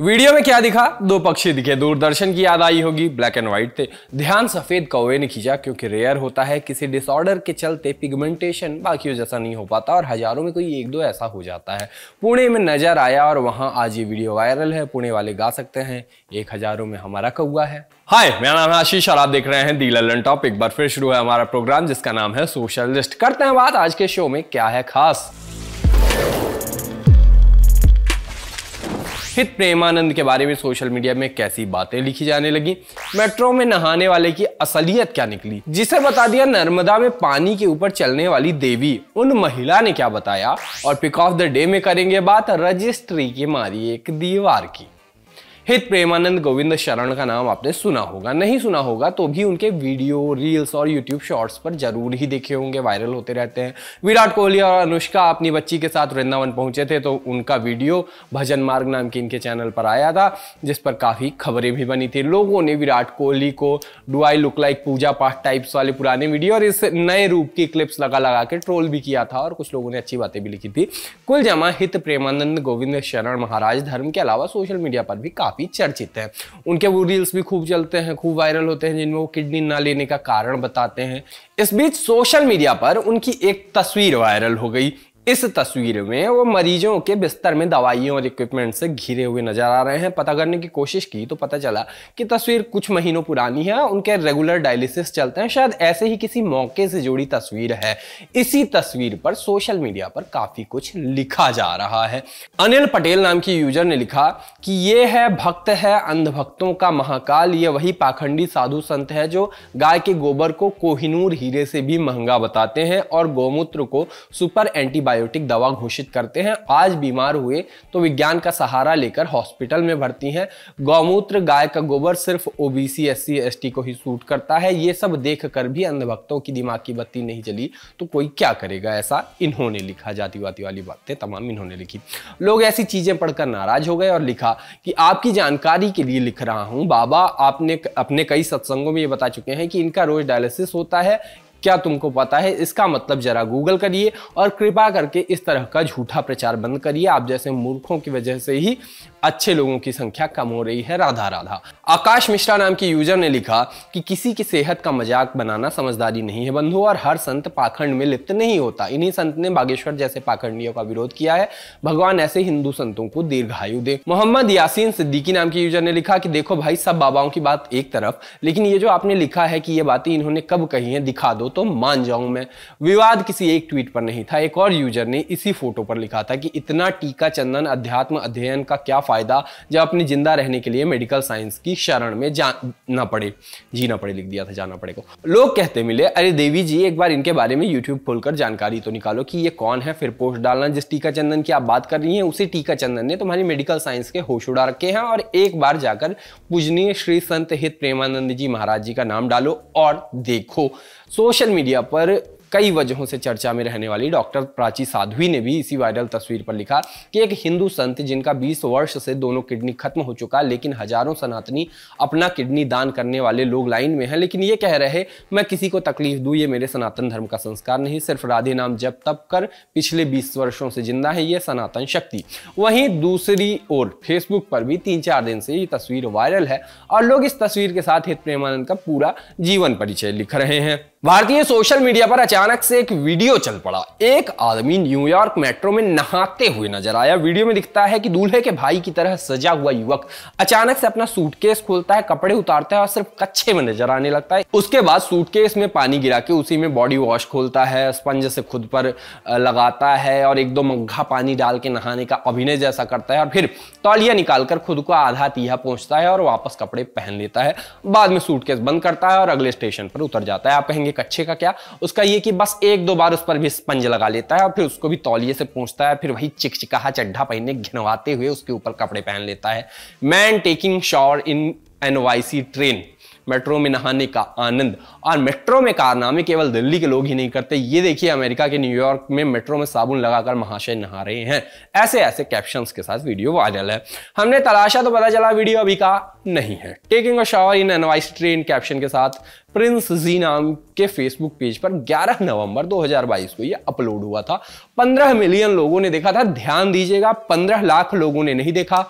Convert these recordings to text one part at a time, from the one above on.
video में क्या दिखा दो पक्षी दिखे दूरदर्शन की याद आई होगी ब्लैक एंड व्हाइट थे ध्यान सफेद कौवे ने खींचा क्योंकि रेयर होता है किसी डिसऑर्डर के चलते पिगमेंटेशन बाकी जैसा नहीं हो पाता और हजारों में कोई एक दो ऐसा हो जाता है पुणे में नजर आया और वहां आज ये वीडियो वायरल है पुणे वाले गा सकते हैं एक हजारों में हमारा कौआ है हाय मेरा नाम है आशीष और आप देख रहे हैं दी ललन टॉप एक बार फिर शुरू है हमारा प्रोग्राम जिसका नाम है सोशलिस्ट करते हैं बात आज के शो में क्या है खास फिर प्रेमानंद के बारे में सोशल मीडिया में कैसी बातें लिखी जाने लगी मेट्रो में नहाने वाले की असलियत क्या निकली जिसे बता दिया नर्मदा में पानी के ऊपर चलने वाली देवी उन महिला ने क्या बताया और पिक ऑफ द डे में करेंगे बात रजिस्ट्री की मारी एक दीवार की हित प्रेमानंद गोविंद शरण का नाम आपने सुना होगा नहीं सुना होगा तो भी उनके वीडियो रील्स और यूट्यूब शॉर्ट्स पर जरूर ही देखे होंगे वायरल होते रहते हैं विराट कोहली और अनुष्का अपनी बच्ची के साथ वृंदावन पहुंचे थे तो उनका वीडियो भजन मार्ग नाम की इनके चैनल पर आया था जिस पर काफ़ी खबरें भी बनी थी लोगों ने विराट कोहली को डू आई लुक लाइक पूजा पाठ टाइप्स वाले पुराने वीडियो और इस नए रूप की क्लिप्स लगा लगा के ट्रोल भी किया था और कुछ लोगों ने अच्छी बातें भी लिखी थी कुल जमा हित प्रेमानंद गोविंद शरण महाराज धर्म के अलावा सोशल मीडिया पर भी काफ़ी काफ़ी चर्चित हैं उनके वो रील्स भी खूब चलते हैं खूब वायरल होते हैं जिनमें वो किडनी ना लेने का कारण बताते हैं इस बीच सोशल मीडिया पर उनकी एक तस्वीर वायरल हो गई इस तस्वीर में वो मरीजों के बिस्तर में दवाइयों और इक्विपमेंट से घिरे हुए नजर आ रहे हैं पता करने की कोशिश की तो पता चला कि तस्वीर कुछ महीनों पुरानी है उनके रेगुलर डायलिसिस चलते हैं शायद ऐसे ही किसी मौके से जुड़ी तस्वीर है इसी तस्वीर पर सोशल मीडिया पर काफी कुछ लिखा जा रहा है अनिल पटेल नाम की यूजर ने लिखा कि ये है भक्त है अंधभक्तों का महाकाल ये वही पाखंडी साधु संत है जो गाय के गोबर को कोहिनूर हीरे से भी महंगा बताते हैं और गोमूत्र को सुपर एंटीबायो एंटीबायोटिक दवा घोषित करते हैं आज बीमार हुए तो विज्ञान का सहारा लेकर हॉस्पिटल में भर्ती हैं गौमूत्र गाय का गोबर सिर्फ O B C S ST को ही सूट करता है ये सब देख कर भी अंधभक्तों की दिमाग की बत्ती नहीं चली तो कोई क्या करेगा ऐसा इन्होंने लिखा जातिवादी वाली बातें तमाम इन्होंने लिखी लोग ऐसी चीजें पढ़कर नाराज हो गए और लिखा कि आपकी जानकारी के लिए लिख रहा हूँ बाबा आपने अपने कई सत्संगों में ये बता चुके हैं कि इनका रोज डायलिसिस होता है क्या तुमको पता है इसका मतलब जरा गूगल करिए और कृपा करके इस तरह का झूठा प्रचार बंद करिए आप जैसे मूर्खों की वजह से ही अच्छे लोगों की संख्या कम हो रही है राधा राधा आकाश मिश्रा नाम के यूजर ने लिखा कि किसी की सेहत का मजाक बनाना समझदारी नहीं है बंधु और हर संत पाखंड में लिप्त नहीं होता इन्हीं संत ने बागेश्वर जैसे पाखंडियों का विरोध किया है भगवान ऐसे हिंदू संतों को दीर्घायु दे मोहम्मद यासीन सिद्दीकी नाम के यूजर ने लिखा कि देखो भाई सब बाबाओं की बात एक तरफ लेकिन ये जो आपने लिखा है कि ये बातें इन्होंने कब कही है दिखा दो तो मान जाऊं मैं विवाद किसी एक ट्वीट पर नहीं था एक और यूजर ने इसी फोटो पर लिखा था कि इतना टीका चंदन अध्यात्म अध्ययन का क्या फायदा जब अपने जिंदा रहने के लिए मेडिकल साइंस की शरण में जाना पड़े जीना पड़े लिख दिया था जाना पड़े को लोग कहते मिले अरे देवी जी एक बार इनके बारे में यूट्यूब खोलकर जानकारी तो निकालो कि ये कौन है फिर पोस्ट डालना जिस टीका चंदन की आप बात कर रही हैं उसी टीका चंदन ने तुम्हारी मेडिकल साइंस के होश उड़ा रखे हैं और एक बार जाकर पूजनीय श्री संत हित प्रेमानंद जी महाराज जी का नाम डालो और देखो सोशल मीडिया पर कई वजहों से चर्चा में रहने वाली डॉक्टर प्राची साध्वी ने भी इसी वायरल तस्वीर पर लिखा कि एक हिंदू संत जिनका 20 वर्ष से दोनों किडनी खत्म हो चुका है लेकिन हजारों सनातनी अपना किडनी दान करने वाले लोग लाइन में हैं लेकिन ये कह रहे मैं किसी को तकलीफ दूँ ये मेरे सनातन धर्म का संस्कार नहीं सिर्फ राधे नाम जब तब कर पिछले बीस वर्षों से जिंदा है ये सनातन शक्ति वहीं दूसरी ओर फेसबुक पर भी तीन चार दिन से ये तस्वीर वायरल है और लोग इस तस्वीर के साथ हित प्रेमानंद का पूरा जीवन परिचय लिख रहे हैं भारतीय सोशल मीडिया पर अचानक अचानक से एक वीडियो चल पड़ा एक आदमी न्यूयॉर्क मेट्रो में नहाते हुए नजर आया वीडियो में दिखता है कि दूल्हे के भाई की तरह सजा हुआ युवक अचानक से अपना सूटकेस खोलता है कपड़े उतारता है और सिर्फ कच्छे में नजर आने लगता है उसके बाद सूटकेस में पानी गिरा के उसी में बॉडी वॉश खोलता है स्पंज से खुद पर लगाता है और एक दो मग्घा पानी डाल के नहाने का अभिनय जैसा करता है और फिर तौलिया निकालकर खुद को आधा तीहा पहुंचता है और वापस कपड़े पहन लेता है बाद में सूटकेस बंद करता है और अगले स्टेशन पर उतर जाता है आप कहेंगे कच्छे का क्या उसका ये कि बस एक दो बार उस पर भी स्पंज लगा लेता है और फिर उसको भी तौलिए से पूछता है फिर वही चिकचिकाहा चड्ढा पहने घिनवाते हुए उसके ऊपर कपड़े पहन लेता है man taking shower in an train metro में नहाने का आनंद और मेट्रो में कारनामे केवल दिल्ली के लोग ही नहीं करते ये देखिए अमेरिका के न्यूयॉर्क में मेट्रो में साबुन लगाकर महाशय नहा रहे हैं ऐसे ऐसे कैप्शन के साथ वीडियो वायरल है हमने तलाशा तो पता चला वीडियो अभी का नहीं है टेकिंग अ शावर इन एनवाइस ट्रेन कैप्शन के साथ प्रिंस जी नाम के फेसबुक पेज पर 11 नवंबर 2022 को यह अपलोड हुआ था 15 मिलियन लोगों ने देखा था ध्यान दीजिएगा 15 लाख लोगों ने नहीं देखा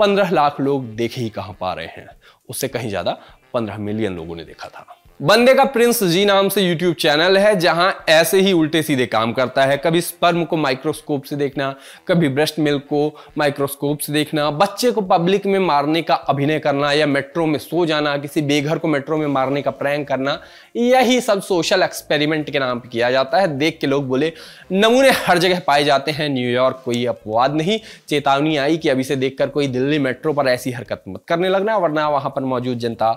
15 लाख लोग देख ही कहां पा रहे हैं उससे कहीं ज़्यादा पंद्रह मिलियन लोगों ने देखा था बंदे का प्रिंस जी नाम से यूट्यूब चैनल है जहां ऐसे ही उल्टे सीधे काम करता है कभी स्पर्म को माइक्रोस्कोप से देखना कभी ब्रेस्ट मिल्क को माइक्रोस्कोप से देखना बच्चे को पब्लिक में मारने का अभिनय करना या मेट्रो में सो जाना किसी बेघर को मेट्रो में मारने का प्रैंक करना यही सब सोशल एक्सपेरिमेंट के नाम पर किया जाता है देख के लोग बोले नमूने हर जगह पाए जाते हैं न्यूयॉर्क कोई अपवाद नहीं चेतावनी आई कि अभी से देखकर कोई दिल्ली मेट्रो पर ऐसी हरकत मत करने लगना वरना वहां पर मौजूद जनता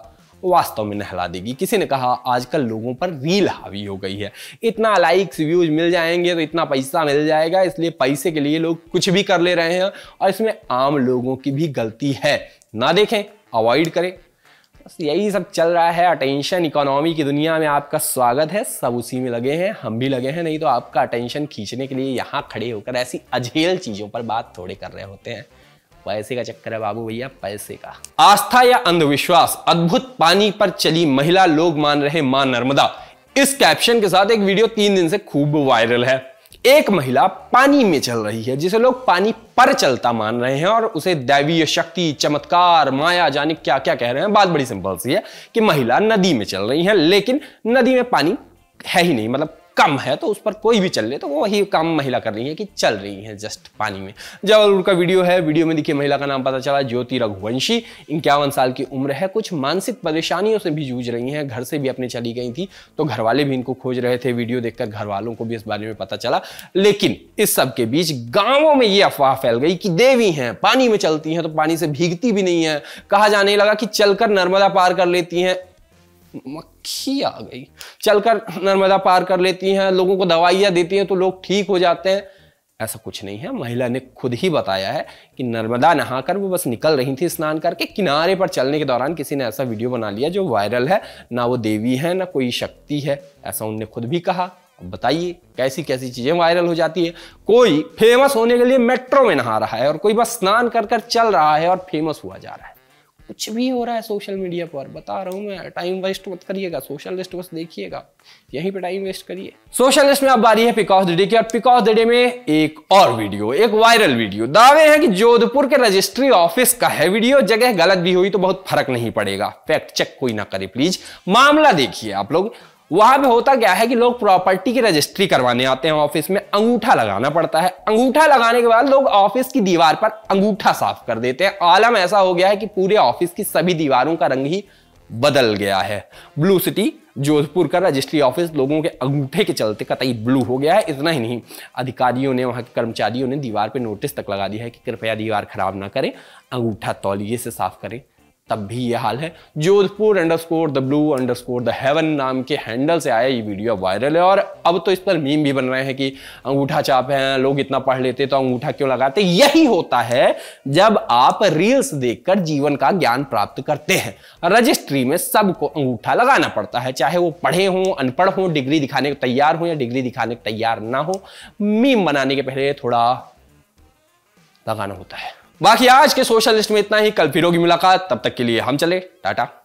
वास्तव में नहला देगी किसी ने कहा आजकल लोगों पर रील हावी हो गई है इतना लाइक्स व्यूज मिल जाएंगे तो इतना पैसा मिल जाएगा इसलिए पैसे के लिए लोग कुछ भी कर ले रहे हैं और इसमें आम लोगों की भी गलती है ना देखें अवॉइड करें बस यही सब चल रहा है अटेंशन इकोनॉमी की दुनिया में आपका स्वागत है सब उसी में लगे हैं हम भी लगे हैं नहीं तो आपका अटेंशन खींचने के लिए यहाँ खड़े होकर ऐसी अझेल चीज़ों पर बात थोड़े कर रहे होते हैं पैसे का चक्कर है बाबू भैया पैसे का आस्था या अंधविश्वास अद्भुत पानी पर चली महिला लोग मान रहे मां नर्मदा इस कैप्शन के साथ एक वीडियो तीन दिन से खूब वायरल है एक महिला पानी में चल रही है जिसे लोग पानी पर चलता मान रहे हैं और उसे दैवीय शक्ति चमत्कार माया जाने क्या क्या कह रहे हैं बात बड़ी सिंपल सी है कि महिला नदी में चल रही है लेकिन नदी में पानी है ही नहीं मतलब कम है तो उस पर कोई भी चल ले तो वो वही काम महिला कर रही है कि चल रही है जस्ट पानी में जब उनका वीडियो है वीडियो में देखिए महिला का नाम पता चला ज्योति रघुवंशी इक्यावन साल की उम्र है कुछ मानसिक परेशानियों से भी जूझ रही हैं घर से भी अपने चली गई थी तो घर वाले भी इनको खोज रहे थे वीडियो देखकर घर वालों को भी इस बारे में पता चला लेकिन इस सब के बीच गांवों में ये अफवाह फैल गई कि देवी हैं पानी में चलती हैं तो पानी से भीगती भी नहीं है कहा जाने लगा कि चलकर नर्मदा पार कर लेती हैं मक्खी आ गई चलकर नर्मदा पार कर लेती हैं लोगों को दवाइयाँ देती हैं तो लोग ठीक हो जाते हैं ऐसा कुछ नहीं है महिला ने खुद ही बताया है कि नर्मदा नहाकर वो बस निकल रही थी स्नान करके किनारे पर चलने के दौरान किसी ने ऐसा वीडियो बना लिया जो वायरल है ना वो देवी है ना कोई शक्ति है ऐसा उनने खुद भी कहा बताइए कैसी कैसी चीजें वायरल हो जाती है कोई फेमस होने के लिए मेट्रो में नहा रहा है और कोई बस स्नान कर कर चल रहा है और फेमस हुआ जा रहा है कुछ भी हो रहा है सोशल मीडिया पर बता रहा हूँ मैं टाइम वेस्ट मत करिएगा सोशल लिस्ट बस देखिएगा यहीं पे टाइम वेस्ट करिए सोशल लिस्ट में अब आ रही है पिकॉस दे की और पिकॉस दे में एक और वीडियो एक वायरल वीडियो दावे हैं कि जोधपुर के रजिस्ट्री ऑफिस का है वीडियो जगह गलत भी हुई तो बहुत फर्क नहीं पड़ेगा फैक्ट चेक कोई ना करे प्लीज मामला देखिए आप लोग वहां पे होता क्या है कि लोग प्रॉपर्टी की रजिस्ट्री करवाने आते हैं ऑफिस में अंगूठा लगाना पड़ता है अंगूठा लगाने के बाद लोग ऑफिस की दीवार पर अंगूठा साफ कर देते हैं आलम ऐसा हो गया है कि पूरे ऑफिस की सभी दीवारों का रंग ही बदल गया है ब्लू सिटी जोधपुर का रजिस्ट्री ऑफिस लोगों के अंगूठे के चलते कतई ब्लू हो गया है इतना ही नहीं अधिकारियों ने वहां के कर्मचारियों ने दीवार पर नोटिस तक लगा दिया है कि कृपया दीवार खराब ना करें अंगूठा तौलिए से साफ करें तब भी ये हाल है Jodhpur underscore the blue underscore the heaven नाम के हैंडल से आया ये वीडियो वायरल है और अब तो इस पर मीम भी बन रहे हैं कि अंगूठा चाप है लोग इतना पढ़ लेते तो अंगूठा क्यों लगाते यही होता है जब आप रील्स देखकर जीवन का ज्ञान प्राप्त करते हैं रजिस्ट्री में सबको अंगूठा लगाना पड़ता है चाहे वो पढ़े हों अनपढ़ हों डिग्री दिखाने को तैयार हों या डिग्री दिखाने को तैयार ना हो मीम बनाने के पहले थोड़ा लगाना होता है बाकी आज के सोशलिस्ट में इतना ही कल फिर होगी मुलाकात तब तक के लिए हम चले टाटा